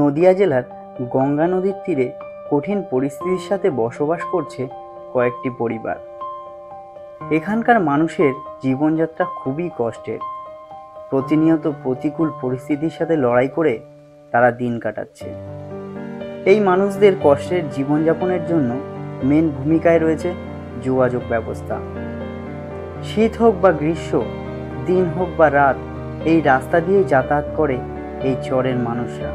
নদিয়া জেলার গঙ্গা নদীর তীরে কঠিন পরিস্থিতির সাথে বসবাস করছে কয়েকটি পরিবার এখানকার মানুষের জীবনযাত্রা খুবই কষ্টের প্রতিনিয়ত প্রতিকূল পরিস্থিতির সাথে লড়াই করে তারা দিন কাটাচ্ছে এই মানুষদের কষ্টের জীবনযাপনের জন্য মেন ভূমিকায় রয়েছে যোগাযোগ ব্যবস্থা শীত হোক বা গ্রীষ্ম দিন হোক বা রাত এই রাস্তা দিয়েই যাতায়াত করে এই চরের মানুষরা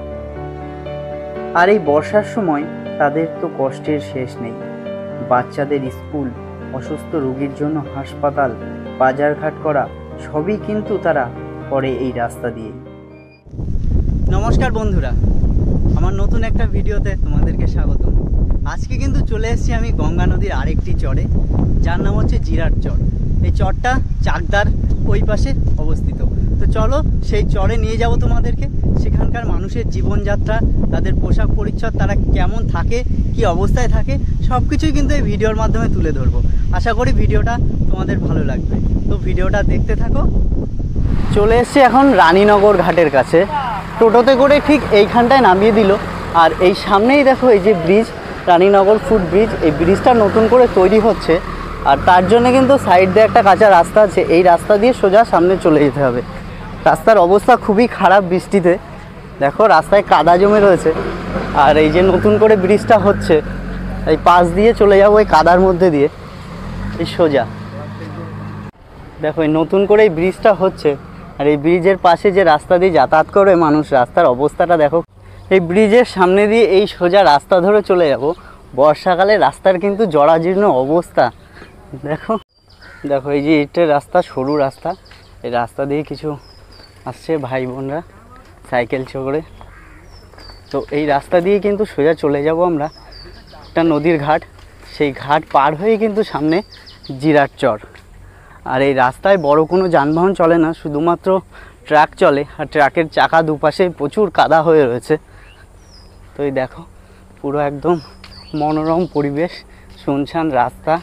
আর এই বর্ষার সময় তাদের তো কষ্টের শেষ নেই বাচ্চাদের স্কুল অসুস্থ রোগীর জন্য হাসপাতাল বাজারঘাট করা সবই কিন্তু তারা করে এই রাস্তা দিয়ে নমস্কার বন্ধুরা আমার নতুন একটা ভিডিওতে তোমাদেরকে স্বাগত আজকে কিন্তু চলে এসেছি আমি গঙ্গা নদীর আরেকটি চরে যার নাম হচ্ছে জিরাট চর এই চরটা চাকদার ওই পাশে অবস্থিত তো চলো সেই চরে নিয়ে যাব তোমাদেরকে সেখানকার মানুষের জীবনযাত্রা তাদের পোশাক পরিচ্ছদ তারা কেমন থাকে কি অবস্থায় থাকে সব কিছুই কিন্তু এই ভিডিওর মাধ্যমে তুলে ধরবো আশা করি ভিডিওটা তোমাদের ভালো লাগবে তো ভিডিওটা দেখতে থাকো চলে এসছে এখন রানীনগর ঘাটের কাছে টোটোতে করে ঠিক এইখানটায় নামিয়ে দিল আর এই সামনেই দেখো এই যে ব্রিজ রানীনগর ফুট ব্রিজ এই ব্রিজটা নতুন করে তৈরি হচ্ছে আর তার জন্য কিন্তু সাইড দিয়ে একটা কাঁচা রাস্তা আছে এই রাস্তা দিয়ে সোজা সামনে চলে যেতে হবে রাস্তার অবস্থা খুবই খারাপ বৃষ্টিতে দেখো রাস্তায় কাদা জমে রয়েছে আর এই যে নতুন করে ব্রিজটা হচ্ছে এই পাশ দিয়ে চলে যাবো ওই কাদার মধ্যে দিয়ে এই সোজা দেখো এই নতুন করে এই ব্রিজটা হচ্ছে আর এই ব্রিজের পাশে যে রাস্তা দিয়ে যাতায়াত করে মানুষ রাস্তার অবস্থাটা দেখো এই ব্রিজের সামনে দিয়ে এই সোজা রাস্তা ধরে চলে যাব বর্ষাকালে রাস্তার কিন্তু জরাজীর্ণ অবস্থা দেখো দেখো এই যে এটা রাস্তা সরু রাস্তা এই রাস্তা দিয়ে কিছু আসছে ভাই বোনরা সাইকেল চড়ে তো এই রাস্তা দিয়ে কিন্তু সোজা চলে যাব আমরা একটা নদীর ঘাট সেই ঘাট পার হয়ে কিন্তু সামনে জিরার চর আর এই রাস্তায় বড় কোনো যানবাহন চলে না শুধুমাত্র ট্রাক চলে আর ট্রাকের চাকা দুপাশে প্রচুর কাদা হয়ে রয়েছে তো এই দেখো পুরো একদম মনোরম পরিবেশ শুনছান রাস্তা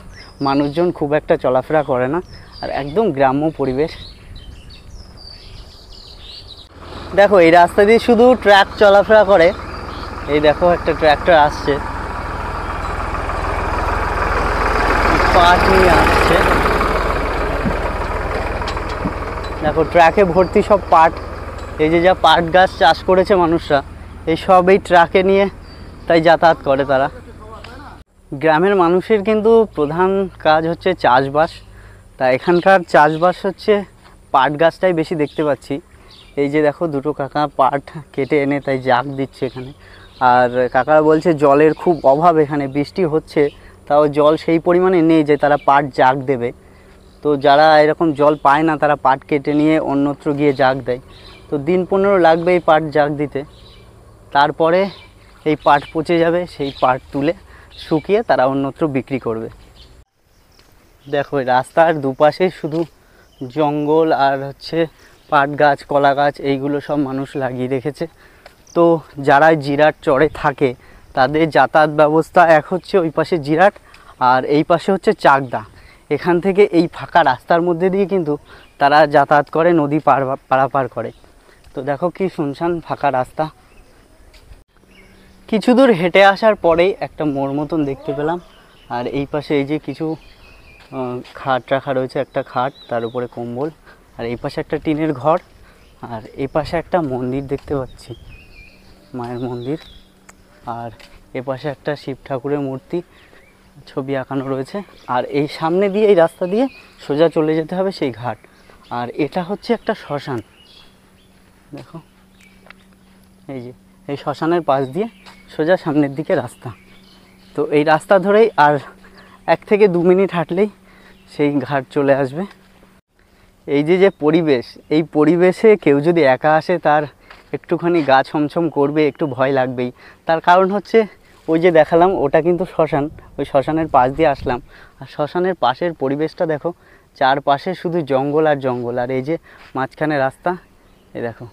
মানুষজন খুব একটা চলাফেরা করে না আর একদম গ্রাম্য পরিবেশ দেখো এই রাস্তা দিয়ে শুধু ট্র্যাক চলাফেরা করে এই দেখো একটা ট্র্যাক্টর আসছে নিয়ে আসছে দেখো ট্র্যাকে ভর্তি সব পাট এই যে যা পাট গাছ চাষ করেছে মানুষরা এই সব এই ট্রাকে নিয়ে তাই যাতায়াত করে তারা গ্রামের মানুষের কিন্তু প্রধান কাজ হচ্ছে চাষবাস তা এখানকার চাষবাস হচ্ছে পাট গাছটাই বেশি দেখতে পাচ্ছি এই যে দেখো দুটো কাকা পাট কেটে এনে তাই জাগ দিচ্ছে এখানে আর কাকারা বলছে জলের খুব অভাব এখানে বৃষ্টি হচ্ছে তাও জল সেই পরিমাণে নেই যে তারা পাট জাগ দেবে তো যারা এরকম জল পায় না তারা পাট কেটে নিয়ে অন্যত্র গিয়ে জাগ দেয় তো দিন পনেরো লাগবে এই পাট জাগ দিতে তারপরে এই পাট পচে যাবে সেই পাট তুলে শুকিয়ে তারা অন্যত্র বিক্রি করবে দেখো রাস্তার দুপাশে শুধু জঙ্গল আর হচ্ছে পাট গাছ কলা গাছ এইগুলো সব মানুষ লাগিয়ে রেখেছে তো যারা জিরাট চড়ে থাকে তাদের যাতায়াত ব্যবস্থা এক হচ্ছে ওই পাশে জিরাট আর এই পাশে হচ্ছে চাকদা এখান থেকে এই ফাঁকা রাস্তার মধ্যে দিয়ে কিন্তু তারা যাতায়াত করে নদী পার পারাপার করে তো দেখো কি শুনশান ফাঁকা রাস্তা কিছু দূর হেঁটে আসার পরেই একটা মোর মতন দেখতে পেলাম আর এই পাশে এই যে কিছু খাট রাখা রয়েছে একটা খাট তার উপরে কম্বল আর এই পাশে একটা টিনের ঘর আর এই পাশে একটা মন্দির দেখতে পাচ্ছি মায়ের মন্দির আর এ পাশে একটা শিব ঠাকুরের মূর্তি ছবি আঁকানো রয়েছে আর এই সামনে দিয়ে এই রাস্তা দিয়ে সোজা চলে যেতে হবে সেই ঘাট আর এটা হচ্ছে একটা শ্মশান দেখো এই যে এই শ্মশানের পাশ দিয়ে সোজা সামনের দিকে রাস্তা তো এই রাস্তা ধরেই আর এক থেকে দু মিনিট হাঁটলেই সেই ঘাট চলে আসবে এই যে যে পরিবেশ এই পরিবেশে কেউ যদি একা আসে তার একটুখানি গা ছমছম করবে একটু ভয় লাগবেই তার কারণ হচ্ছে ওই যে দেখালাম ওটা কিন্তু শ্মশান ওই শ্মশানের পাশ দিয়ে আসলাম আর শ্মশানের পাশের পরিবেশটা দেখো চারপাশে শুধু জঙ্গল আর জঙ্গল আর এই যে মাঝখানে রাস্তা এই দেখো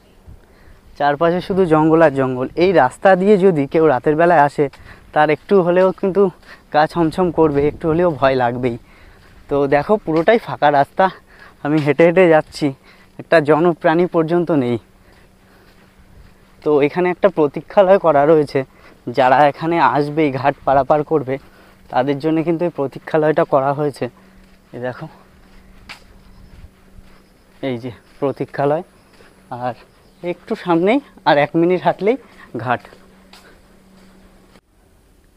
চারপাশে শুধু জঙ্গল আর জঙ্গল এই রাস্তা দিয়ে যদি কেউ রাতের বেলায় আসে তার একটু হলেও কিন্তু গা ছমছম করবে একটু হলেও ভয় লাগবেই তো দেখো পুরোটাই ফাঁকা রাস্তা আমি হেঁটে হেঁটে যাচ্ছি একটা জনপ্রাণী পর্যন্ত নেই তো এখানে একটা প্রতীক্ষালয় করা রয়েছে যারা এখানে আসবে ঘাট পারাপার করবে তাদের জন্য কিন্তু এই প্রতীক্ষালয়টা করা হয়েছে এ দেখো এই যে প্রতীক্ষালয় আর একটু সামনেই আর এক মিনিট হাঁটলেই ঘাট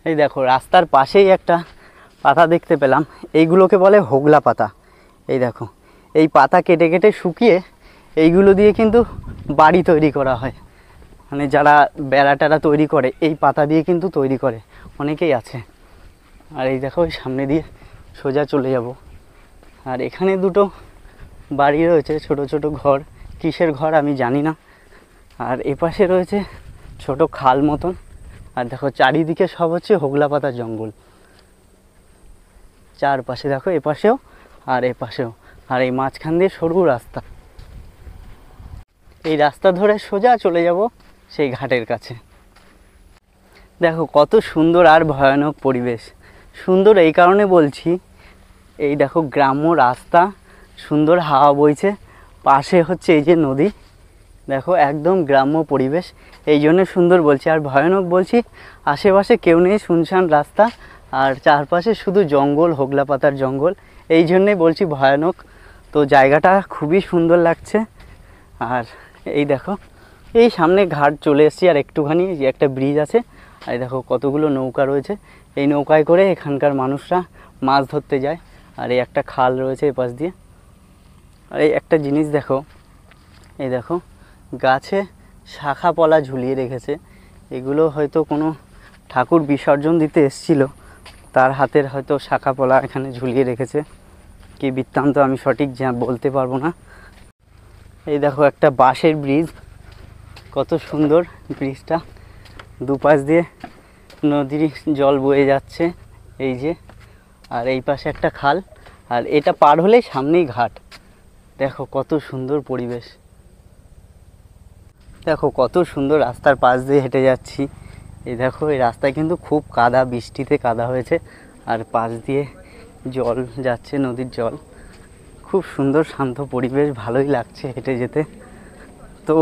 এই দেখো রাস্তার পাশেই একটা পাতা দেখতে পেলাম এইগুলোকে বলে হোগলা পাতা এই দেখো এই পাতা কেটে কেটে শুকিয়ে এইগুলো দিয়ে কিন্তু বাড়ি তৈরি করা হয় মানে যারা বেড়া টেড়া তৈরি করে এই পাতা দিয়ে কিন্তু তৈরি করে অনেকেই আছে আর এই দেখো সামনে দিয়ে সোজা চলে যাব আর এখানে দুটো বাড়ি রয়েছে ছোট ছোট ঘর কিসের ঘর আমি জানি না আর এপাশে রয়েছে ছোট খাল মতন আর দেখো চারিদিকে সব হচ্ছে হোগলা পাতা জঙ্গল চারপাশে দেখো এপাশেও আর এপাশেও আর এই মাঝখান দিয়ে সরু রাস্তা এই রাস্তা ধরে সোজা চলে যাব সেই ঘাটের কাছে দেখো কত সুন্দর আর ভয়ানক পরিবেশ সুন্দর এই কারণে বলছি এই দেখো গ্রাম্য রাস্তা সুন্দর হাওয়া বইছে পাশে হচ্ছে এই যে নদী দেখো একদম গ্রাম্য পরিবেশ এই জন্য সুন্দর বলছি আর ভয়ানক বলছি আশেপাশে কেউ নেই শুনশান রাস্তা আর চারপাশে শুধু জঙ্গল হোগলা পাতার জঙ্গল এই জন্যে বলছি ভয়ানক তো জায়গাটা খুবই সুন্দর লাগছে আর এই দেখো এই সামনে ঘাট চলে এসেছি আর একটুখানি একটা ব্রিজ আছে আর দেখো কতগুলো নৌকা রয়েছে এই নৌকায় করে এখানকার মানুষরা মাছ ধরতে যায় আর এই একটা খাল রয়েছে এপাশ দিয়ে আর এই একটা জিনিস দেখো এই দেখো গাছে শাখা পলা ঝুলিয়ে রেখেছে এগুলো হয়তো কোনো ঠাকুর বিসর্জন দিতে এসছিল তার হাতের হয়তো শাখা পলা এখানে ঝুলিয়ে রেখেছে কি বৃত্তান্ত আমি সঠিক বলতে পারবো না এই দেখো একটা বাঁশের ব্রিজ কত সুন্দর ব্রিজটা দুপাশ দিয়ে নদীর জল বয়ে যাচ্ছে এই যে আর এই পাশে একটা খাল আর এটা পার হলেই সামনেই ঘাট দেখো কত সুন্দর পরিবেশ দেখো কত সুন্দর রাস্তার পাশ দিয়ে হেঁটে যাচ্ছি এই দেখো এই রাস্তায় কিন্তু খুব কাদা বৃষ্টিতে কাদা হয়েছে আর পাশ দিয়ে জল যাচ্ছে নদীর জল খুব সুন্দর শান্ত পরিবেশ ভালোই লাগছে হেঁটে যেতে তো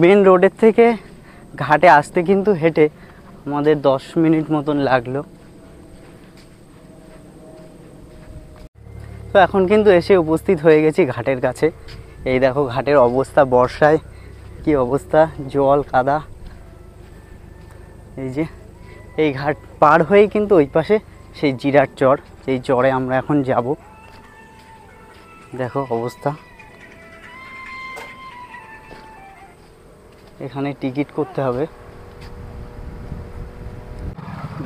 মেন রোডের থেকে ঘাটে আসতে কিন্তু হেঁটে আমাদের দশ মিনিট মতন লাগলো তো এখন কিন্তু এসে উপস্থিত হয়ে গেছি ঘাটের কাছে এই দেখো ঘাটের অবস্থা বর্ষায় কি অবস্থা জল কাদা এই যে এই ঘাট পার হয়েই কিন্তু ওই পাশে সেই জিরার চর যেই জ্বরে আমরা এখন যাব দেখো অবস্থা এখানে টিকিট করতে হবে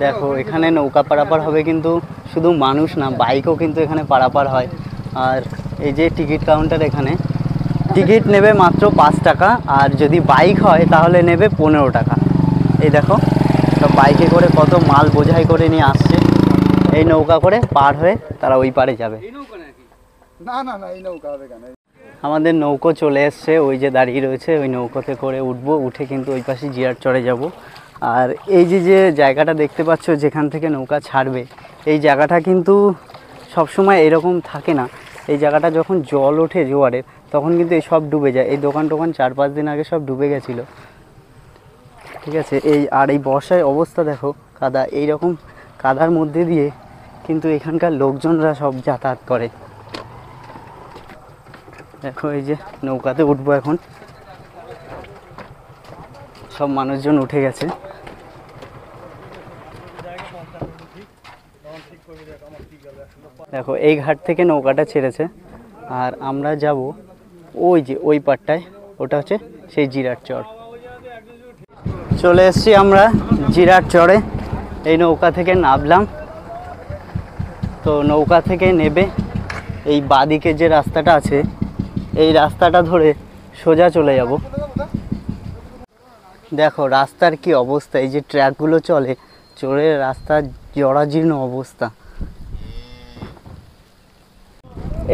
দেখো এখানে নৌকা পারাপার হবে কিন্তু শুধু মানুষ না বাইকও কিন্তু এখানে পারাপার হয় আর এই যে টিকিট কাউন্টার এখানে টিকিট নেবে মাত্র পাঁচ টাকা আর যদি বাইক হয় তাহলে নেবে পনেরো টাকা এই দেখো বাইকে করে কত মাল বোঝাই করে নিয়ে আসছে এই নৌকা করে পার হয়ে তারা ওই পারে যাবে না না না এই নৌকা হবে আমাদের নৌকো চলে এসছে ওই যে দাঁড়িয়ে রয়েছে ওই নৌকোতে করে উঠব উঠে কিন্তু ওই পাশে জিয়ার চড়ে যাব আর এই যে যে জায়গাটা দেখতে পাচ্ছ যেখান থেকে নৌকা ছাড়বে এই জায়গাটা কিন্তু সবসময় এরকম থাকে না এই জায়গাটা যখন জল ওঠে জোয়ারের তখন কিন্তু এই সব ডুবে যায় এই দোকান টোকান চার পাঁচ দিন আগে সব ডুবে গেছিল ঠিক আছে এই আর এই বর্ষায় অবস্থা দেখো কাদা এই রকম কাদার মধ্যে দিয়ে কিন্তু এখানকার লোকজনরা সব যাতায়াত করে দেখো এই যে নৌকাতে উঠবো এখন সব মানুষজন উঠে গেছে দেখো এই ঘাট থেকে নৌকাটা ছেড়েছে আর আমরা যাব ওই যে ওই পাটটায় ওটা হচ্ছে সেই জিরাট চর চলে এসছি আমরা জিরাট চরে এই নৌকা থেকে নামলাম তো নৌকা থেকে নেবে এই বাদিকে যে রাস্তাটা আছে এই রাস্তাটা ধরে সোজা চলে যাব দেখো রাস্তার কি অবস্থা এই যে ট্র্যাকগুলো চলে চলে রাস্তার জরাজীর্ণ অবস্থা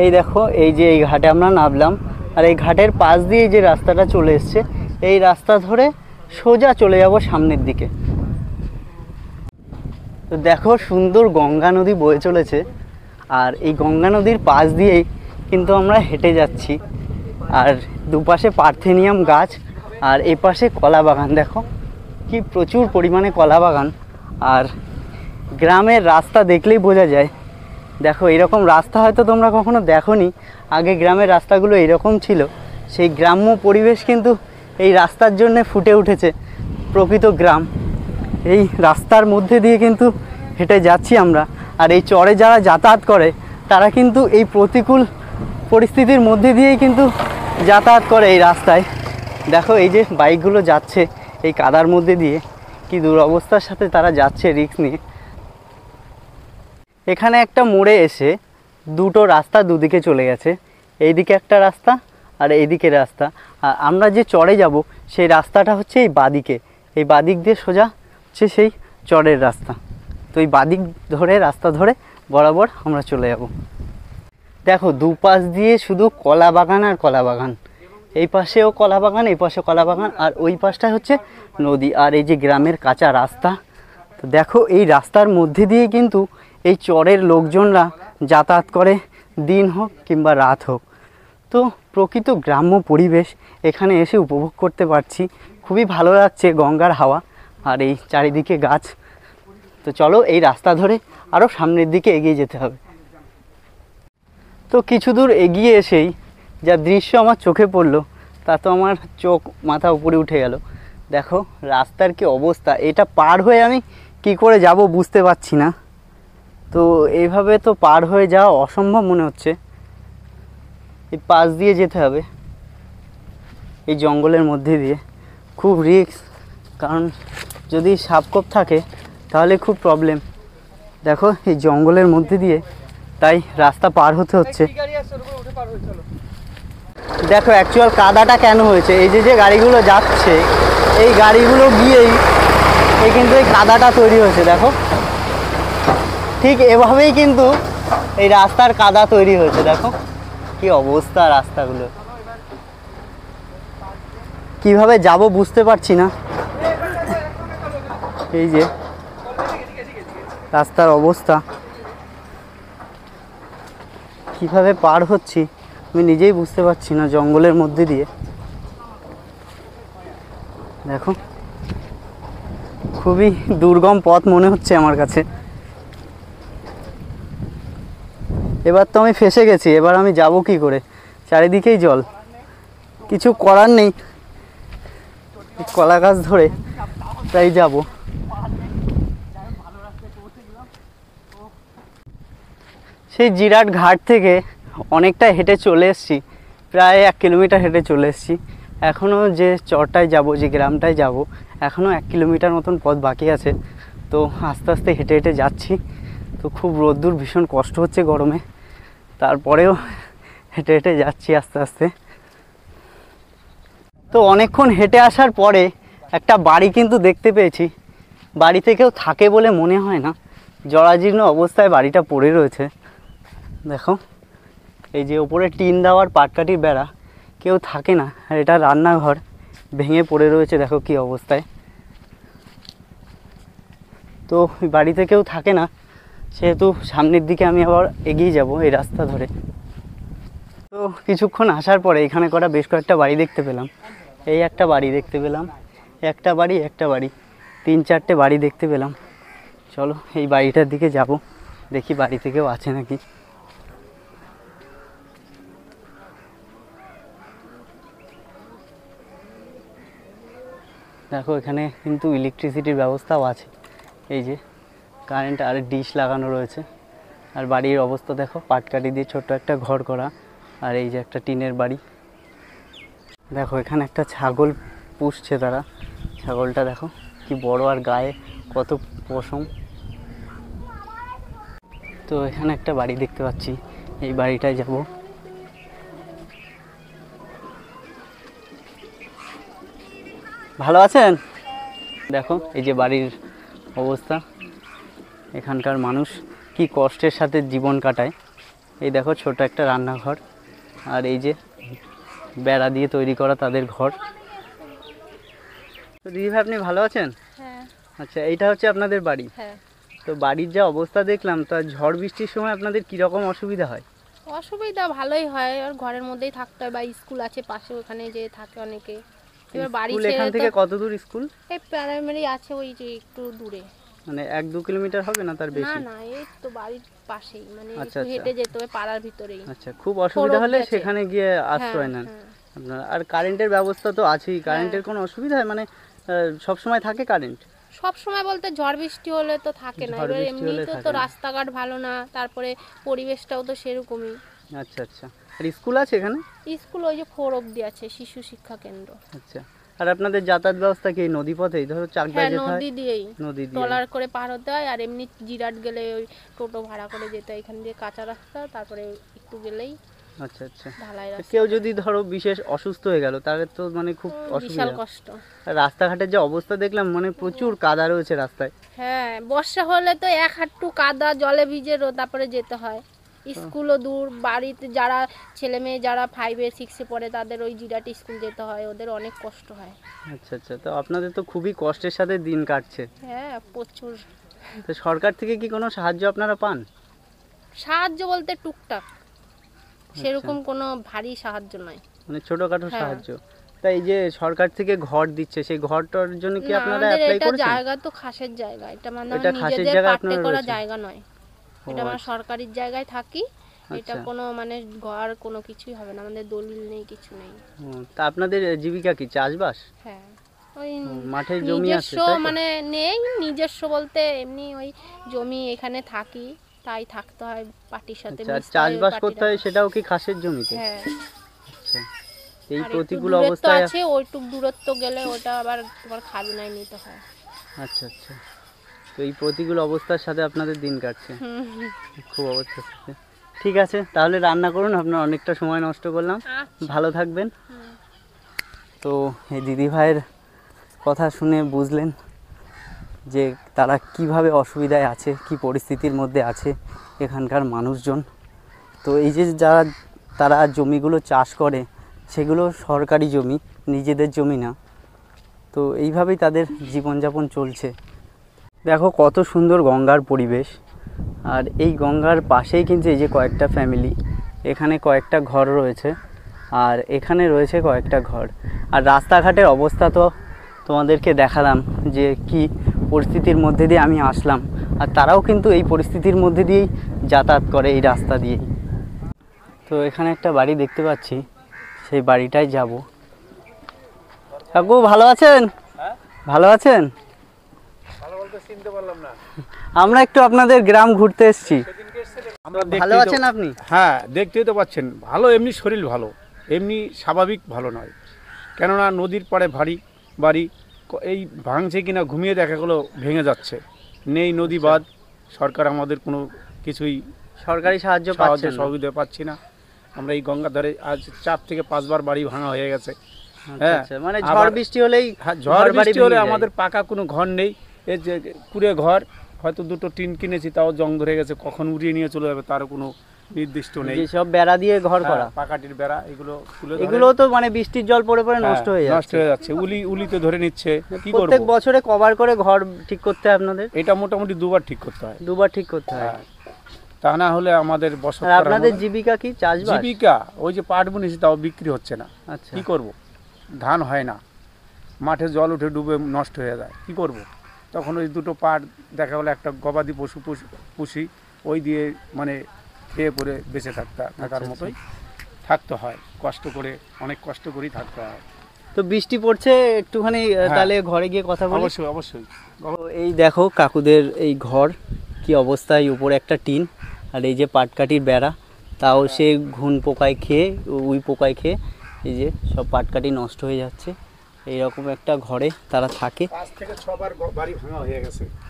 এই দেখো এই যে এই ঘাটে আমরা নামলাম আর এই ঘাটের পাশ দিয়ে যে রাস্তাটা চলে এসছে এই রাস্তা ধরে সোজা চলে যাব সামনের দিকে তো দেখো সুন্দর গঙ্গা নদী বয়ে চলেছে আর এই গঙ্গা নদীর পাশ দিয়েই কিন্তু আমরা হেঁটে যাচ্ছি আর দুপাশে পার্থেনিয়াম গাছ আর এপাশে কলা বাগান দেখো কি প্রচুর পরিমাণে কলা বাগান আর গ্রামের রাস্তা দেখলেই বোঝা যায় দেখো এরকম রাস্তা হয়তো তোমরা কখনো দেখোনি আগে গ্রামের রাস্তাগুলো এরকম ছিল সেই গ্রাম্য পরিবেশ কিন্তু এই রাস্তার জন্যে ফুটে উঠেছে প্রকৃত গ্রাম এই রাস্তার মধ্যে দিয়ে কিন্তু হেঁটে যাচ্ছি আমরা আর এই চরে যারা যাতায়াত করে তারা কিন্তু এই প্রতিকূল পরিস্থিতির মধ্যে দিয়েই কিন্তু যাতায়াত করে এই রাস্তায় দেখো এই যে বাইকগুলো যাচ্ছে এই কাদার মধ্যে দিয়ে কি দুরবস্থার সাথে তারা যাচ্ছে রিক্স নিয়ে এখানে একটা মোড়ে এসে দুটো রাস্তা দুদিকে চলে গেছে এইদিকে একটা রাস্তা আর এইদিকে রাস্তা আর আমরা যে চড়ে যাব সেই রাস্তাটা হচ্ছে এই বাদিকে এই বাদিক দিয়ে সোজা হচ্ছে সেই চরের রাস্তা তো এই বাদিক ধরে রাস্তা ধরে বরাবর আমরা চলে যাব দেখো দুপাশ দিয়ে শুধু কলা বাগান আর কলা বাগান এই পাশেও কলা বাগান এই পাশে কলা বাগান আর ওই পাশটা হচ্ছে নদী আর এই যে গ্রামের কাঁচা রাস্তা তো দেখো এই রাস্তার মধ্যে দিয়ে কিন্তু এই চরের লোকজনরা যাতায়াত করে দিন হোক কিংবা রাত হোক তো প্রকৃত গ্রাম্য পরিবেশ এখানে এসে উপভোগ করতে পারছি খুবই ভালো লাগছে গঙ্গার হাওয়া আর এই চারিদিকে গাছ তো চলো এই রাস্তা ধরে আরও সামনের দিকে এগিয়ে যেতে হবে তো কিছু দূর এগিয়ে এসেই যা দৃশ্য আমার চোখে পড়লো তা তো আমার চোখ মাথা উপরে উঠে গেল দেখো রাস্তার কি অবস্থা এটা পার হয়ে আমি কি করে যাব বুঝতে পারছি না তো এইভাবে তো পার হয়ে যাওয়া অসম্ভব মনে হচ্ছে এই পাশ দিয়ে যেতে হবে এই জঙ্গলের মধ্যে দিয়ে খুব রিস্ক কারণ যদি সাপকোপ থাকে তাহলে খুব প্রবলেম দেখো এই জঙ্গলের মধ্যে দিয়ে তাই রাস্তা পার হতে হচ্ছে দেখো অ্যাকচুয়াল কাদাটা কেন হয়েছে এই যে যে গাড়িগুলো যাচ্ছে এই গাড়িগুলো গিয়েই এই কিন্তু এই কাদাটা তৈরি হয়েছে দেখো ঠিক এভাবেই কিন্তু এই রাস্তার কাদা তৈরি হয়েছে দেখো কি অবস্থা রাস্তাগুলো কিভাবে যাব বুঝতে পারছি না এই যে রাস্তার অবস্থা কিভাবে পার হচ্ছি আমি নিজেই বুঝতে পারছি না জঙ্গলের মধ্যে দিয়ে দেখো খুবই দুর্গম পথ মনে হচ্ছে আমার কাছে এবার তো আমি ফেসে গেছি এবার আমি যাব কি করে চারিদিকেই জল কিছু করার নেই কলা গাছ ধরে তাই যাবো সেই জিরাট ঘাট থেকে অনেকটা হেঁটে চলে এসেছি প্রায় এক কিলোমিটার হেঁটে চলে এসেছি এখনও যে চরটায় যাব যে গ্রামটায় যাব এখনও এক কিলোমিটার মতন পথ বাকি আছে তো আস্তে আস্তে হেঁটে হেঁটে যাচ্ছি তো খুব রোদ্দুর ভীষণ কষ্ট হচ্ছে গরমে তারপরেও হেঁটে হেঁটে যাচ্ছি আস্তে আস্তে তো অনেকক্ষণ হেঁটে আসার পরে একটা বাড়ি কিন্তু দেখতে পেয়েছি বাড়িতে কেউ থাকে বলে মনে হয় না জরাজীর্ণ অবস্থায় বাড়িটা পড়ে রয়েছে দেখো এই যে ওপরে টিন দেওয়ার পাটকাঠির বেড়া কেউ থাকে না আর এটা রান্নাঘর ভেঙে পড়ে রয়েছে দেখো কি অবস্থায় তো বাড়িতে কেউ থাকে না সেহেতু সামনের দিকে আমি আবার এগিয়ে যাব এই রাস্তা ধরে তো কিছুক্ষণ আসার পরে এখানে করা বেশ কয়েকটা বাড়ি দেখতে পেলাম এই একটা বাড়ি দেখতে পেলাম একটা বাড়ি একটা বাড়ি তিন চারটে বাড়ি দেখতে পেলাম চলো এই বাড়িটার দিকে যাব দেখি বাড়ি থেকেও আছে নাকি দেখো এখানে কিন্তু ইলেকট্রিসিটির ব্যবস্থাও আছে এই যে কারেন্ট আর ডিশ লাগানো রয়েছে আর বাড়ির অবস্থা দেখো পাটকাটি দিয়ে ছোট্ট একটা ঘর করা আর এই যে একটা টিনের বাড়ি দেখো এখানে একটা ছাগল পুষছে তারা ছাগলটা দেখো কি বড় আর গায়ে কত পশম তো এখানে একটা বাড়ি দেখতে পাচ্ছি এই বাড়িটায় যাবো ভালো আছেন দেখো এই যে বাড়ির অবস্থা এখানকার মানুষ কি কষ্টের সাথে জীবন কাটায় এই দেখো ছোট একটা রান্নাঘর আর এই যে বেড়া দিয়ে তৈরি করা তাদের ঘর তো ভাই আপনি ভালো আছেন হ্যাঁ। আচ্ছা এইটা হচ্ছে আপনাদের বাড়ি হ্যাঁ। তো বাড়ির যা অবস্থা দেখলাম তা ঝড় বৃষ্টির সময় আপনাদের কীরকম অসুবিধা হয় অসুবিধা ভালোই হয় আর ঘরের মধ্যেই থাকতে হয় বা স্কুল আছে পাশে ওখানে যে থাকে অনেকে এবার বাড়ি ছেড়ে এখান থেকে কত দূর স্কুল এই প্রাইমারি আছে ওই যে একটু দূরে মানে এক হবে না তার বেশি না না এই তো বাড়ির পাশেই মানে আচ্ছা, আচ্ছা। হেঁটে যেতে হবে পাড়ার ভিতরেই আচ্ছা খুব অসুবিধা হলে সেখানে গিয়ে হ্যাঁ, আশ্রয় নেন হ্যাঁ। আর কারেন্টের ব্যবস্থা তো আছেই কারেন্টের হ্যাঁ। কোনো অসুবিধা মানে সব সময় থাকে কারেন্ট সব সময় বলতে ঝড় বৃষ্টি হলে তো থাকে না এমনি এমনিতে তো রাস্তাঘাট ভালো না তারপরে পরিবেশটাও তো সেরকমই আচ্ছা আচ্ছা আর স্কুল আছে এখানে স্কুল ওই যে ফোর অব্দি আছে শিশু শিক্ষা কেন্দ্র আচ্ছা আর আপনাদের যাতায়াত ব্যবস্থা কি নদী পথেই ধরো চাকদা হ্যাঁ, যেতে হয় নদী দিয়েই নদী দিয়ে ট্রলার করে পার হতে হয় আর এমনি জিরাট গেলে ওই টোটো ভাড়া করে যেতে হয় এখান দিয়ে কাঁচা রাস্তা তারপরে একটু গেলেই আচ্ছা আচ্ছা কেউ যদি ধরো বিশেষ অসুস্থ হয়ে গেল তাহলে তো মানে খুব অসুবিধা কষ্ট রাস্তাঘাটের যে অবস্থা দেখলাম মানে প্রচুর কাদা রয়েছে রাস্তায় হ্যাঁ বর্ষা হলে তো এক হাঁটু কাদা জলে ভিজে তারপরে যেতে হয় আচ্ছা। স্কুলও দূর বাড়িতে যারা ছেলে মেয়ে যারা ফাইভে সিক্সে পড়ে তাদের ওই জিরাট স্কুল যেতে হয় ওদের অনেক কষ্ট হয় আচ্ছা আচ্ছা তো আপনাদের তো খুবই কষ্টের সাথে দিন কাটছে হ্যাঁ প্রচুর তো সরকার থেকে কি কোনো সাহায্য আপনারা পান সাহায্য বলতে টুকটাক আচ্ছা। সেরকম কোনো ভারী সাহায্য নয় মানে ছোটখাটো হ্যাঁ। সাহায্য তাই যে সরকার থেকে ঘর দিচ্ছে সেই ঘরটার জন্য কি আপনারা অ্যাপ্লাই করেছেন জায়গা তো খাসের জায়গা এটা মানে নিজেদের পার্টি করা জায়গা নয় এটা আমরা সরকারি জায়গায় থাকি এটা আচ্ছা। কোনো মানে ঘর কোনো কিছুই হবে না আমাদের দলিল নেই কিছু নেই তা আপনাদের জীবিকা কি চাষবাস হ্যাঁ ওই মাঠে জমি আছে মানে নেই নিজস্ব বলতে এমনি ওই জমি এখানে থাকি তাই থাকতে হয় পার্টির আচ্ছা, সাথে চাষবাস করতে হয় সেটাও কি খাসের জমিতে হ্যাঁ আচ্ছা, এই প্রতিকূল অবস্থায় আছে ওইটুক দূরত্ব গেলে ওটা আবার তোমার খাজনায় নিতে হয় আচ্ছা আচ্ছা তো এই প্রতিকূল অবস্থার সাথে আপনাদের দিন কাটছে খুব অবস্থা ঠিক আছে তাহলে রান্না করুন আপনার অনেকটা সময় নষ্ট করলাম আচ্ছা। ভালো থাকবেন তো এই দিদি ভাইয়ের কথা শুনে বুঝলেন যে তারা কিভাবে অসুবিধায় আছে কি পরিস্থিতির মধ্যে আছে এখানকার মানুষজন তো এই যে যারা তারা জমিগুলো চাষ করে সেগুলো সরকারি জমি নিজেদের জমি না তো এইভাবেই তাদের জীবনযাপন চলছে দেখো কত সুন্দর গঙ্গার পরিবেশ আর এই গঙ্গার পাশেই কিন্তু এই যে কয়েকটা ফ্যামিলি এখানে কয়েকটা ঘর রয়েছে আর এখানে রয়েছে কয়েকটা ঘর আর রাস্তাঘাটের অবস্থা তো তোমাদেরকে দেখালাম যে কি পরিস্থিতির মধ্যে দিয়ে আমি আসলাম আর তারাও কিন্তু এই পরিস্থিতির মধ্যে দিয়েই যাতায়াত করে এই রাস্তা দিয়েই তো এখানে একটা বাড়ি দেখতে পাচ্ছি সেই বাড়িটায় যাব কাকু ভালো আছেন হ্যাঁ? ভালো আছেন আমরা একটু আপনাদের গ্রাম ঘুরতে এসেছি ভালো আছেন আপনি হ্যাঁ দেখতেই তো পাচ্ছেন ভালো এমনি শরীর ভালো এমনি স্বাভাবিক ভালো নয় কেননা নদীর পাড়ে ভারী বাড়ি এই ভাঙছে কিনা ঘুমিয়ে দেখা গেলো ভেঙে যাচ্ছে নেই নদী আচ্ছা। বাদ সরকার আমাদের কোনো কিছুই সরকারি সাহায্য সাহায্য সহযোগিতা পাচ্ছি না আমরা এই গঙ্গা ধরে আজ চার থেকে পাঁচবার বাড়ি ভাঙা হয়ে গেছে আচ্ছা, হ্যাঁ আচ্ছা। মানে ঝড় বৃষ্টি হলেই হ্যাঁ, ঝড় বৃষ্টি হলে আমাদের পাকা কোনো ঘর নেই এর যে কুড়ে ঘর হয়তো দুটো টিন কিনেছি তাও জং ধরে গেছে কখন উড়িয়ে নিয়ে চলে যাবে তার কোনো নির্দিষ্ট নেই সব বেড়া দিয়ে ঘর হ্যাঁ, করা পাকাটির বেড়া এগুলো এগুলো তো মানে বৃষ্টির জল পড়ে পড়ে হ্যাঁ, নষ্ট হয়ে যাচ্ছে নষ্ট হয়ে যাচ্ছে উলি উলিতে ধরে নিচ্ছে মানে কি করব প্রত্যেক বছরে কভার করে ঘর ঠিক করতে হয় আপনাদের এটা মোটামুটি দুবার ঠিক করতে হয় দুবার ঠিক করতে হয় হ্যাঁ, তা না হলে আমাদের বসত আপনাদের জীবিকা কি চাষবাস জীবিকা ওই যে পাট বুনেছি তাও বিক্রি হচ্ছে না আচ্ছা কি করব ধান হয় না মাঠে জল উঠে ডুবে নষ্ট হয়ে যায় কি করব তখন ওই দুটো পাট দেখা গেলো একটা গবাদি পশু পুষি ওই দিয়ে মানে খেয়ে করে বেঁচে থাকতে থাকার আচ্ছা, মতোই আচ্ছা। থাকতে হয় কষ্ট করে অনেক কষ্ট করেই থাকতে হয় তো বৃষ্টি পড়ছে একটুখানি হ্যাঁ। তাহলে ঘরে গিয়ে কথা বলি অবশ্যই অবশ্যই এই দেখো কাকুদের এই ঘর কি অবস্থায় উপরে একটা টিন আর এই যে পাটকাঠির বেড়া তাও সে ঘুন পোকায় খেয়ে উই পোকায় খেয়ে এই যে সব পাটকাঠি নষ্ট হয়ে যাচ্ছে এইরকম একটা ঘরে তারা থাকে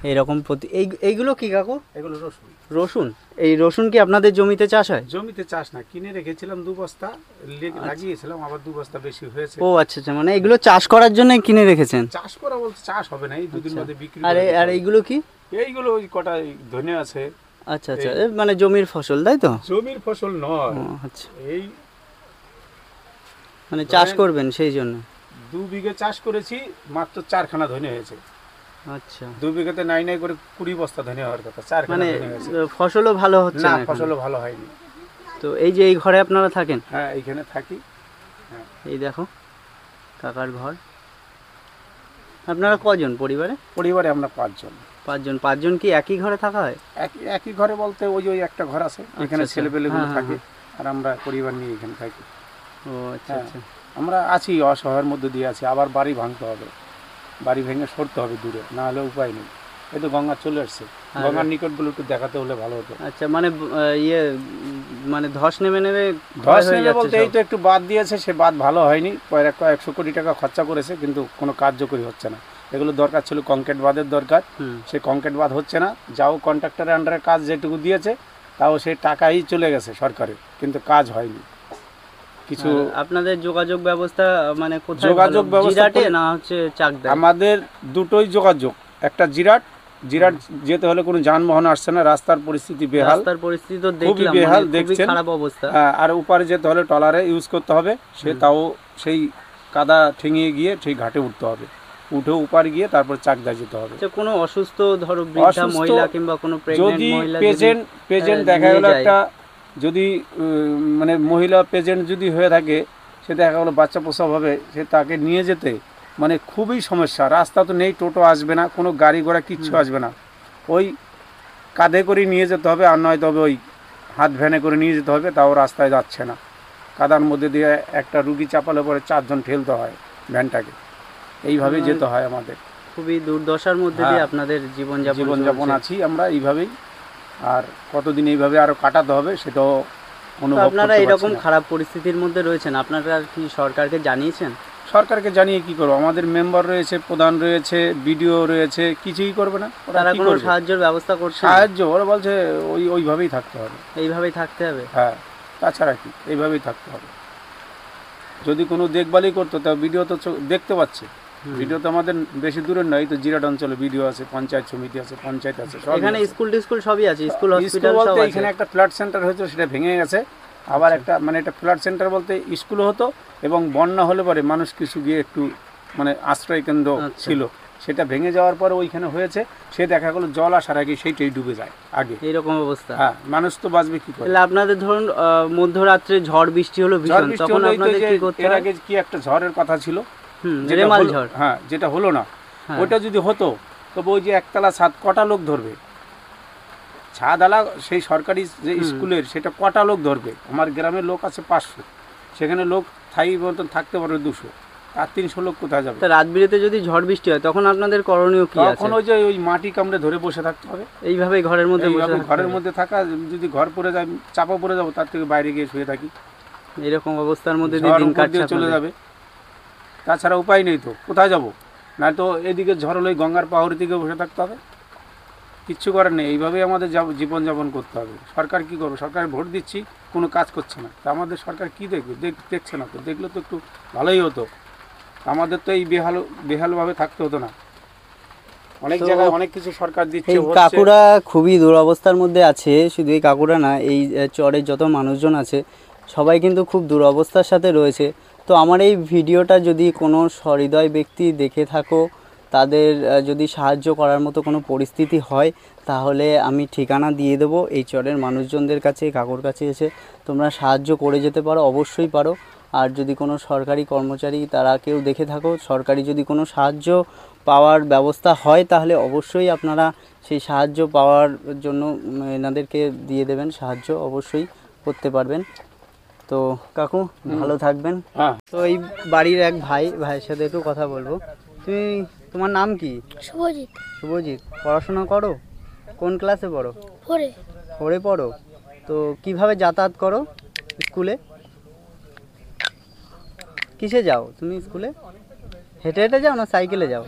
এইরকম প্রতি এইগুলো কি কাকু এগুলো রসুন রসুন এই রসুন কি আপনাদের জমিতে চাষ হয় জমিতে চাষ না কিনে রেখেছিলাম দু বস্তা আচ্ছা। লাগিয়েছিলাম আবার দু বস্তা বেশি হয়েছে ও আচ্ছা আচ্ছা মানে এগুলো চাষ করার জন্য কিনে রেখেছেন চাষ করা বলতে চাষ হবে না এই দুদিন মধ্যে আচ্ছা। বিক্রি আর আর এইগুলো কি এইগুলো ওই কটা ধনে আছে আচ্ছা আচ্ছা মানে জমির ফসল তাই তো জমির ফসল নয় আচ্ছা এই মানে চাষ করবেন সেই জন্য দু বিঘে চাষ করেছি মাত্র চারখানা ধনে হয়েছে আচ্ছা দু বিঘাতে নাই নাই করে কুড়ি বস্তা ধনে হওয়ার কথা চার মানে ফসলও ভালো হচ্ছে না ফসলও ভালো হয়নি তো এই যে এই ঘরে আপনারা থাকেন হ্যাঁ এইখানে থাকি হ্যাঁ। এই দেখো কাকার ঘর আপনারা কজন পরিবারে পরিবারে আমরা পাঁচজন পাঁচজন পাঁচজন কি একই ঘরে থাকা হয় একই ঘরে বলতে ওই ওই একটা ঘর আছে আচ্ছা, এখানে আচ্ছা। ছেলেপেলেগুলো হ্যাঁ, হ্যাঁ, থাকে আর আমরা পরিবার নিয়ে এখানে থাকি ও আচ্ছা আচ্ছা আমরা আছি অসহায়ের মধ্যে দিয়ে আছি আবার বাড়ি ভাঙতে হবে বাড়ি ভেঙে সরতে হবে দূরে না হলে উপায় নেই এই তো গঙ্গা চলে আসছে হ্যাঁ। গঙ্গার নিকটগুলো একটু দেখাতে হলে ভালো হতো আচ্ছা মানে ইয়ে মানে ধস নেমে নেমে ধস নেমে বলতে এই তো একটু বাদ দিয়েছে সে বাদ ভালো হয়নি কয়েক কয়েকশো কোটি টাকা খরচা করেছে কিন্তু কোনো কার্যকরী হচ্ছে না এগুলো দরকার ছিল কংক্রিট বাঁধের দরকার সে কংক্রিট বাঁধ হচ্ছে না যাও কন্ট্রাক্টরের আন্ডারে কাজ যেটুকু দিয়েছে তাও সেই টাকাই চলে গেছে সরকারের কিন্তু কাজ হয়নি কিছু আপনাদের যোগাযোগ ব্যবস্থা মানে যোগাযোগ জিরাটে না হচ্ছে চাকদা আমাদের দুটোই যোগাযোগ একটা জিরাট জিরাট যেতে হলে কোনো যানবাহন আসছে না রাস্তার পরিস্থিতি বেহাল রাস্তার পরিস্থিতি তো খুবই বেহাল মানে দেখছেন খারাপ অবস্থা হ্যাঁ, আর উপরে যেতে হলে টলারে ইউজ করতে হবে সে তাও সেই কাদা ঠেঙিয়ে গিয়ে সেই ঘাটে উঠতে হবে উঠে উপার গিয়ে তারপর চাকদা যেতে হবে আচ্ছা, কোনো অসুস্থ ধরো বৃদ্ধা মহিলা কিংবা কোনো প্রেগন্যান্ট মহিলা যদি পেজেন্ট পেজেন্ট দেখা গেল একটা যদি মানে মহিলা প্রেজেন্ট যদি হয়ে থাকে সে দেখা গেলো বাচ্চা প্রসব হবে সে তাকে নিয়ে যেতে মানে খুবই সমস্যা রাস্তা তো নেই টোটো আসবে না কোনো গাড়ি ঘোড়া কিচ্ছু আসবে না ওই কাঁধে করে নিয়ে যেতে হবে আর নয় তবে ওই হাত ভ্যানে করে নিয়ে যেতে হবে তাও রাস্তায় যাচ্ছে না কাদার মধ্যে দিয়ে একটা রুগী চাপালে পরে চারজন ঠেলতে হয় ভ্যানটাকে এইভাবে যেতে হয় আমাদের খুবই দুর্দশার মধ্যে দিয়ে হ্যাঁ। আপনাদের জীবনযাপন জীবনযাপন আছি আমরা এইভাবেই আর কতদিন এইভাবে আরও কাটাতে হবে সেটাও অনুভব আপনারা এরকম খারাপ পরিস্থিতির মধ্যে রয়েছেন আপনারা কি সরকারকে জানিয়েছেন সরকারকে জানিয়ে কি করবো আমাদের মেম্বার রয়েছে প্রধান রয়েছে বিডিও রয়েছে কিছুই করবে না তারা কোনো সাহায্যের ব্যবস্থা করছে সাহায্য ওরা বলছে ওই ওইভাবেই থাকতে হবে এইভাবেই থাকতে হবে হ্যাঁ তাছাড়া কি এইভাবেই থাকতে হবে যদি কোনো দেখভালই করতো তা ভিডিও তো দেখতে পাচ্ছে ভিডিও তো আমাদের বেশি দূরের নয় তো জিরাট অঞ্চলে ভিডিও আছে পঞ্চায়েত সমিতি আছে পঞ্চায়েত আছে এখানে স্কুল স্কুল সবই আছে হ্যাঁ, স্কুল হসপিটাল সব আছে এখানে একটা ফ্ল্যাট সেন্টার হয়েছে সেটা ভেঙে গেছে আবার আচ্ছা। একটা মানে এটা ফ্ল্যাট সেন্টার বলতে স্কুল হতো এবং বন্যা হলে পরে মানুষ কিছু গিয়ে একটু মানে আশ্রয় কেন্দ্র আচ্ছা। ছিল সেটা ভেঙে যাওয়ার পরে ওইখানে হয়েছে সে দেখা গেলো জল আসার আগে সেইটাই ডুবে যায় আগে এরকম অবস্থা হ্যাঁ মানুষ তো বাঁচবে কি করে আপনাদের ধরুন মধ্যরাত্রে ঝড় বৃষ্টি হলো ভীষণ তখন আপনাদের কি করতে এর আগে কি একটা ঝড়ের কথা ছিল হ্যাঁ যেটা হলো না হ্যাঁ। ওটা যদি হতো তবে ওই যে একতলা ছাদ কটা লোক ধরবে ছাদওয়ালা সেই সরকারি যে স্কুলের সেটা কটা লোক ধরবে আমার গ্রামের লোক আছে পাঁচশো সেখানে লোক স্থায়ী মতন থাকতে পারবে দুশো আর তিনশো লোক কোথায় যাবে রাত বিরেতে যদি ঝড় বৃষ্টি হয় তখন আপনাদের করণীয় কি তখন ওই যে ওই মাটি কামড়ে ধরে বসে থাকতে হবে এইভাবে ঘরের মধ্যে ঘরের মধ্যে থাকা যদি ঘর পড়ে যায় চাপা পড়ে যাবো তার থেকে বাইরে গিয়ে শুয়ে থাকি এরকম অবস্থার মধ্যে দিন কাটছে চলে যাবে তাছাড়া উপায় নেই তো কোথায় যাব না তো এদিকে ঝড়লে গঙ্গার পাহাড়ের দিকে বসে থাকতে হবে কিচ্ছু করার নেই এইভাবেই আমাদের জীবনযাপন করতে হবে সরকার কি করবে সরকার ভোট দিচ্ছি কোনো কাজ করছে না তা আমাদের সরকার কি দেখবে দেখছে না তো দেখলে তো একটু ভালোই হতো আমাদের তো এই বেহাল বেহালভাবে থাকতে হতো না অনেক জায়গায় অনেক কিছু সরকার দিচ্ছে কাকুরা খুবই দুরবস্থার মধ্যে আছে শুধু এই কাকুরা না এই চরের যত মানুষজন আছে সবাই কিন্তু খুব দুরবস্থার সাথে রয়েছে তো আমার এই ভিডিওটা যদি কোনো সহৃদয় ব্যক্তি দেখে থাকো তাদের যদি সাহায্য করার মতো কোনো পরিস্থিতি হয় তাহলে আমি ঠিকানা দিয়ে দেবো এই চরের মানুষজনদের কাছে কাকুর কাছে এসে তোমরা সাহায্য করে যেতে পারো অবশ্যই পারো আর যদি কোনো সরকারি কর্মচারী তারা কেউ দেখে থাকো সরকারি যদি কোনো সাহায্য পাওয়ার ব্যবস্থা হয় তাহলে অবশ্যই আপনারা সেই সাহায্য পাওয়ার জন্য এনাদেরকে দিয়ে দেবেন সাহায্য অবশ্যই করতে পারবেন তো কাকু ভালো থাকবেন হ্যাঁ। তো এই বাড়ির এক ভাই ভাইয়ের সাথে একটু কথা বলবো তুমি তোমার নাম কি শুভজিৎ শুভজিৎ পড়াশোনা করো কোন ক্লাসে পড়ো ফোরে পড়ে পড়ো তো কিভাবে যাতায়াত করো স্কুলে কিসে যাও তুমি স্কুলে হেঁটে হেঁটে যাও না সাইকেলে যাও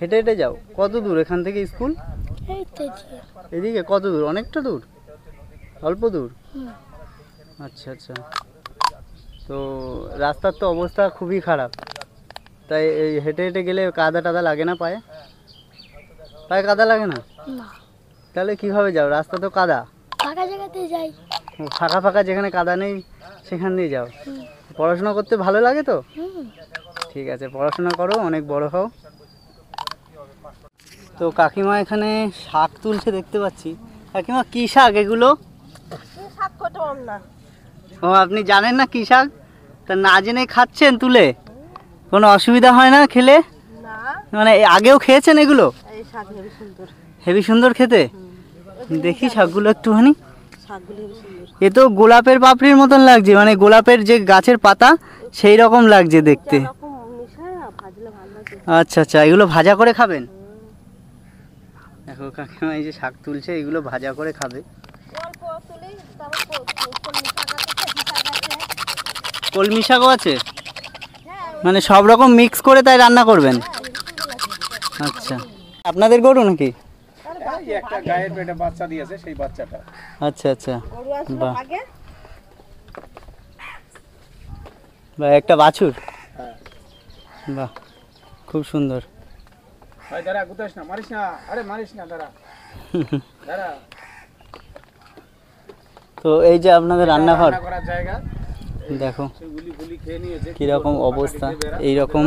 হেঁটে হেঁটে যাও কত দূর এখান থেকে স্কুল এদিকে কত দূর অনেকটা দূর অল্প দূর আচ্ছা আচ্ছা তো রাস্তার তো অবস্থা খুবই খারাপ তাই এই হেঁটে হেঁটে গেলে কাদা টাদা লাগে না পায়ে পায়ে কাদা লাগে না তাহলে কিভাবে যাও রাস্তা তো কাদা ফাঁকা জায়গাতে যাই ফাঁকা ফাঁকা যেখানে কাদা নেই সেখান দিয়ে যাও পড়াশোনা করতে ভালো লাগে তো ঠিক আছে পড়াশোনা করো অনেক বড় হও তো কাকিমা এখানে শাক তুলছে দেখতে পাচ্ছি কাকিমা কী শাক এগুলো শাক না ও আপনি জানেন না কি শাক তা না জেনে খাচ্ছেন তুলে কোনো অসুবিধা হয় না খেলে মানে আগেও খেয়েছেন এগুলো হেভি সুন্দর খেতে দেখি শাকগুলো একটুখানি এ তো গোলাপের পাপড়ির মতন লাগছে মানে গোলাপের যে গাছের পাতা সেই রকম লাগছে দেখতে আচ্ছা আচ্ছা এগুলো ভাজা করে খাবেন দেখো কাকিমা এই যে শাক তুলছে এগুলো ভাজা করে খাবে কলমি শাকও আছে মানে সব রকম মিক্স করে তাই রান্না করবেন আচ্ছা আপনাদের গরু নাকি একটা আচ্ছা আচ্ছা একটা বাছুর বাহ খুব সুন্দর তো এই যে আপনাদের রান্নাঘর করার জায়গা দেখো কীরকম অবস্থা এই রকম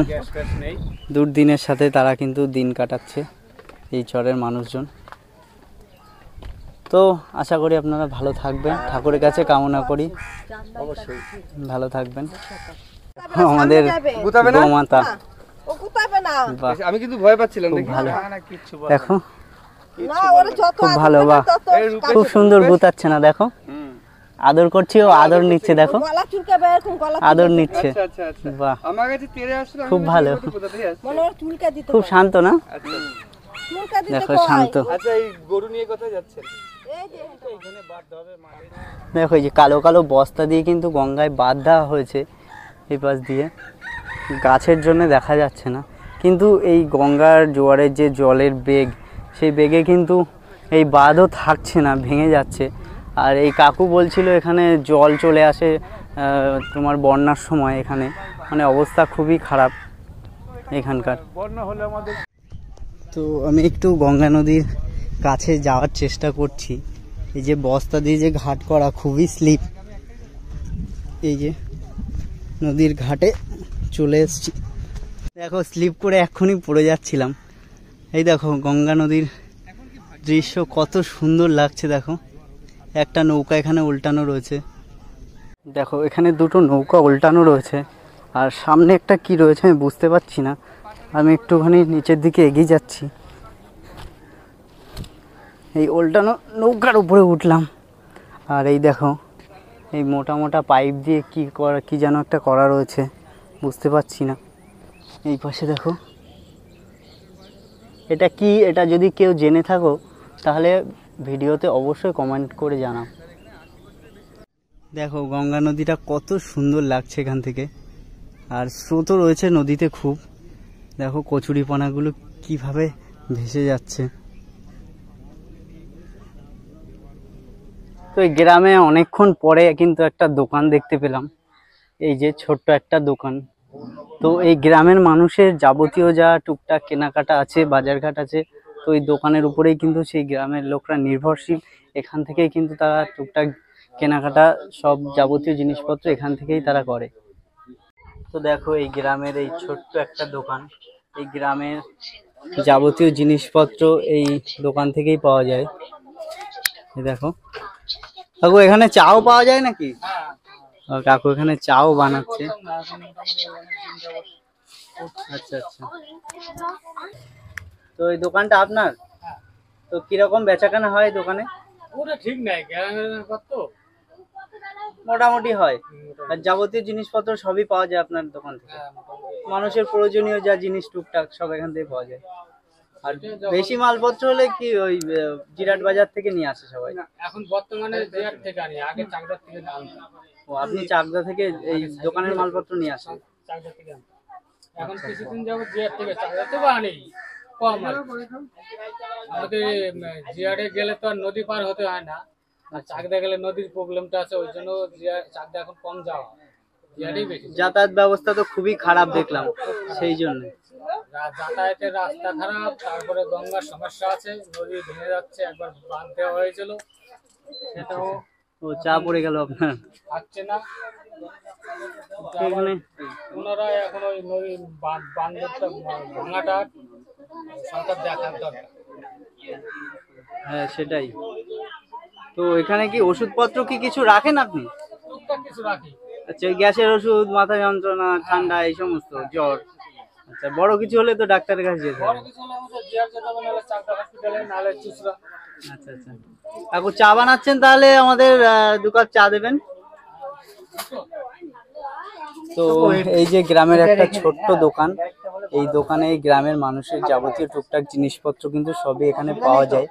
দুর্দিনের সাথে তারা কিন্তু দিন কাটাচ্ছে এই চরের মানুষজন তো আশা করি আপনারা ভালো থাকবেন ঠাকুরের কাছে কামনা করি অবশ্যই ভালো থাকবেন আমাদের গোমাতা হ্যাঁ, আমি কিন্তু ভয় পাচ্ছিলাম ভালো দেখো খুব ভালো বা খুব সুন্দর গুতাচ্ছে না দেখো আদর করছি ও আদর নিচ্ছে দেখো আদর নিচ্ছে আচ্ছা, আচ্ছা, আচ্ছা। বাহ খুব ভালো খুব শান্ত না দেখো শান্ত দেখো এই যে কালো কালো বস্তা দিয়ে কিন্তু গঙ্গায় বাদ দেওয়া হয়েছে এই পাশ দিয়ে গাছের জন্য দেখা যাচ্ছে না কিন্তু এই গঙ্গার জোয়ারের যে জলের বেগ সেই বেগে কিন্তু এই বাঁধও থাকছে না ভেঙে যাচ্ছে আর এই কাকু বলছিল এখানে জল চলে আসে তোমার বন্যার সময় এখানে মানে অবস্থা খুবই খারাপ এখানকার বন্যা হলে আমাদের তো আমি একটু গঙ্গা নদীর কাছে যাওয়ার চেষ্টা করছি এই যে বস্তা দিয়ে যে ঘাট করা খুবই স্লিপ এই যে নদীর ঘাটে চলে এসছি দেখো স্লিপ করে এক্ষুনি পড়ে যাচ্ছিলাম এই দেখো গঙ্গা নদীর দৃশ্য কত সুন্দর লাগছে দেখো একটা নৌকা এখানে উল্টানো রয়েছে দেখো এখানে দুটো নৌকা উল্টানো রয়েছে আর সামনে একটা কি রয়েছে আমি বুঝতে পারছি না আমি একটুখানি নিচের দিকে এগিয়ে যাচ্ছি এই উল্টানো নৌকার উপরে উঠলাম আর এই দেখো এই মোটা মোটা পাইপ দিয়ে কি করা কী যেন একটা করা রয়েছে বুঝতে পারছি না এই পাশে দেখো এটা কি এটা যদি কেউ জেনে থাকো তাহলে ভিডিওতে অবশ্যই কমেন্ট করে জানাও দেখো গঙ্গা নদীটা কত সুন্দর লাগছে এখান থেকে আর স্রোতও রয়েছে নদীতে খুব দেখো কচুরিপানাগুলো কিভাবে ভেসে যাচ্ছে তো গ্রামে অনেকক্ষণ পরে কিন্তু একটা দোকান দেখতে পেলাম এই যে ছোট্ট একটা দোকান তো এই গ্রামের মানুষের যাবতীয় যা টুকটাক কেনাকাটা আছে বাজারঘাট আছে তো এই দোকানের উপরেই কিন্তু সেই গ্রামের লোকরা নির্ভরশীল এখান থেকেই কিন্তু তারা টুকটাক কেনাকাটা সব যাবতীয় জিনিসপত্র এখান থেকেই তারা করে তো দেখো এই গ্রামের এই ছোট্ট একটা দোকান এই গ্রামের যাবতীয় জিনিসপত্র এই দোকান থেকেই পাওয়া যায় দেখো কাকু এখানে চাও পাওয়া যায় নাকি হ্যাঁ। কাকু এখানে চাও বানাচ্ছে আচ্ছা আচ্ছা তো এই দোকানটা আপনার হ্যাঁ। তো কিরকম বেচাকেনা হয় দোকানে ঠিক নাই মোটামুটি হয় আর যাবতীয় জিনিসপত্র সবই পাওয়া যায় আপনার দোকান থেকে হ্যাঁ, মানুষের প্রয়োজনীয় যা জিনিস টুকটাক সব এখান থেকে পাওয়া যায় আর বেশি মালপত্র হলে কি ওই জিরাট বাজার থেকে নিয়ে আসে সবাই এখন বর্তমানে ও আপনি চাকদা থেকে এই দোকানের মালপত্র নিয়ে আসেন এখন কিছুদিন থেকে চাকদা তো কম আমাদের জিয়ারে গেলে তো আর নদী পার হতে হয় না আর চাকদা গেলে নদীর প্রবলেমটা আছে ওই জন্য চাকদা এখন কম যাওয়া যাতায়াত ব্যবস্থা তো খুবই খারাপ দেখলাম সেই জন্য যাতায়াতের রাস্তা খারাপ তারপরে গঙ্গার সমস্যা আছে নদী ভেঙে যাচ্ছে একবার বাঁধ দেওয়া হয়েছিল সেটাও ও চা পড়ে গেল আপনার থাকছে না হ্যাঁ সেটাই তো এখানে কি ওষুধপত্র কি কিছু রাখেন আপনি কিছু রাখি আচ্ছা গ্যাসের ওষুধ মাথা যন্ত্রণা ঠান্ডা এই সমস্ত জ্বর আচ্ছা বড় কিছু হলে তো ডাক্তারের কাছে যেতে হবে আচ্ছা আচ্ছা কাকু চা বানাচ্ছেন তাহলে আমাদের দু কাপ চা দেবেন আচ্ছা। তো এই যে গ্রামের একটা ছোট্ট হ্যাঁ, দোকান এই দোকানে এই গ্রামের হ্যাঁ, মানুষের যাবতীয় টুকটাক জিনিসপত্র কিন্তু সবই এখানে পাওয়া যায়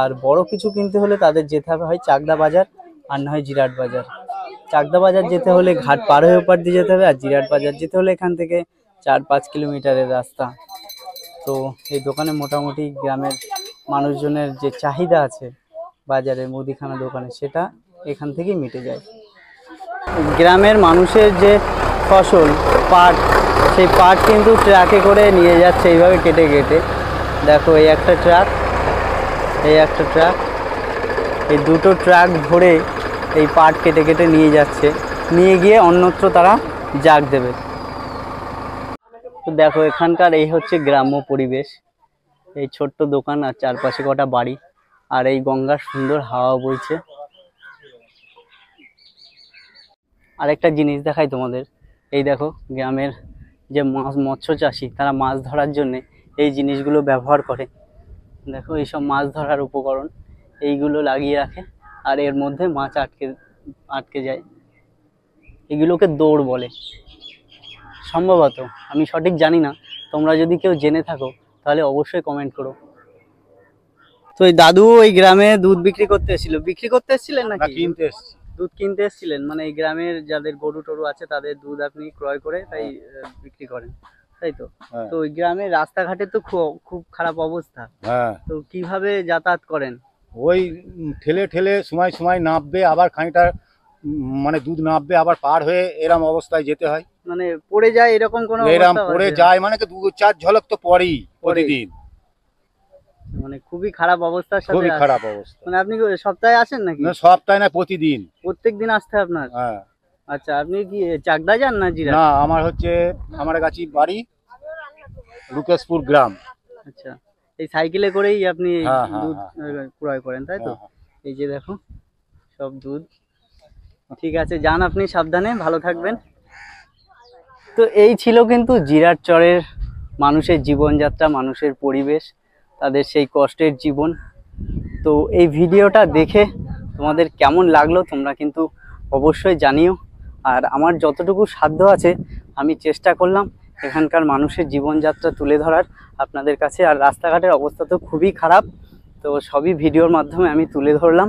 আর বড় কিছু কিনতে হলে তাদের যেতে হবে হয় চাকদা বাজার আর না হয় জিরাট বাজার চাকদা বাজার যেতে হলে ঘাট পার হয়ে ওপার দিয়ে যেতে হবে আর জিরাট বাজার যেতে হলে এখান থেকে চার পাঁচ কিলোমিটারের রাস্তা তো এই দোকানে মোটামুটি গ্রামের মানুষজনের যে চাহিদা আছে বাজারে মুদিখানা দোকানে সেটা এখান থেকেই মিটে যায় গ্রামের মানুষের যে ফসল পাট সেই পাট কিন্তু ট্রাকে করে নিয়ে যাচ্ছে এইভাবে কেটে কেটে দেখো এই একটা ট্রাক এই একটা ট্রাক এই দুটো ট্রাক ভরে এই পাট কেটে কেটে নিয়ে যাচ্ছে নিয়ে গিয়ে অন্যত্র তারা জাগ দেবে তো দেখো এখানকার এই হচ্ছে গ্রাম্য পরিবেশ এই ছোট্ট দোকান আর চারপাশে কটা বাড়ি আর এই গঙ্গার সুন্দর হাওয়া বইছে আরেকটা জিনিস দেখাই তোমাদের এই দেখো গ্রামের যে মাছ মৎস্য চাষি তারা মাছ ধরার জন্যে এই জিনিসগুলো ব্যবহার করে দেখো এইসব মাছ ধরার উপকরণ এইগুলো লাগিয়ে রাখে আর এর মধ্যে মাছ আটকে আটকে যায় এগুলোকে দৌড় বলে সম্ভবত আমি সঠিক জানি না তোমরা যদি কেউ জেনে থাকো তাহলে অবশ্যই কমেন্ট করো তো এই দাদু ওই গ্রামে দুধ বিক্রি করতে এসেছিল বিক্রি করতে এসেছিলেন নাকি কিনতে এসেছিল দুধ কিনতে এসেছিলেন মানে এই গ্রামের যাদের গরু টরু আছে তাদের দুধ আপনি ক্রয় করে তাই হ্যাঁ। বিক্রি করেন তাই তো হ্যাঁ। তো ওই গ্রামের রাস্তাঘাটে তো খুব খারাপ অবস্থা হ্যাঁ। তো কিভাবে যাতায়াত করেন ওই ঠেলে ঠেলে সময় সময় নামবে আবার খানিকটা মানে দুধ নামবে আবার পার হয়ে এরম অবস্থায় যেতে হয় মানে পড়ে যায় এরকম কোনো এরম পড়ে মানে যায় মানে দু চার ঝলক তো পরেই প্রতিদিন মানে খুবই খারাপ অবস্থা সাথে খুবই খারাপ অবস্থা মানে আপনি সপ্তাহে আসেন নাকি না সপ্তাহে না প্রতিদিন প্রত্যেক দিন আসতে আপনার হ্যাঁ আচ্ছা আপনি কি চাকদা যান না জিরা না আমার হচ্ছে আমার কাছে বাড়ি লুকেশপুর গ্রাম আচ্ছা এই সাইকেলে করেই আপনি হ্যাঁ, হ্যাঁ, দুধ হ্যাঁ, ক্রয় করেন তাই তো এই যে দেখো সব দুধ ঠিক আছে যান আপনি সাবধানে ভালো থাকবেন তো এই ছিল কিন্তু জিরার চরের মানুষের জীবনযাত্রা মানুষের পরিবেশ তাদের সেই কষ্টের জীবন তো এই ভিডিওটা দেখে তোমাদের কেমন লাগলো তোমরা কিন্তু অবশ্যই জানিও আর আমার যতটুকু সাধ্য আছে আমি চেষ্টা করলাম এখানকার মানুষের জীবনযাত্রা তুলে ধরার আপনাদের কাছে আর রাস্তাঘাটের অবস্থা তো খুবই খারাপ তো সবই ভিডিওর মাধ্যমে আমি তুলে ধরলাম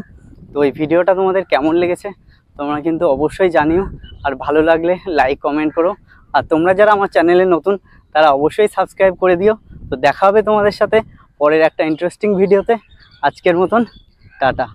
তো এই ভিডিওটা তোমাদের কেমন লেগেছে তোমরা কিন্তু অবশ্যই জানিও আর ভালো লাগলে লাইক কমেন্ট করো আর তোমরা যারা আমার চ্যানেলে নতুন তারা অবশ্যই সাবস্ক্রাইব করে দিও তো দেখা হবে তোমাদের সাথে পরের একটা ইন্টারেস্টিং ভিডিওতে আজকের মতন টাটা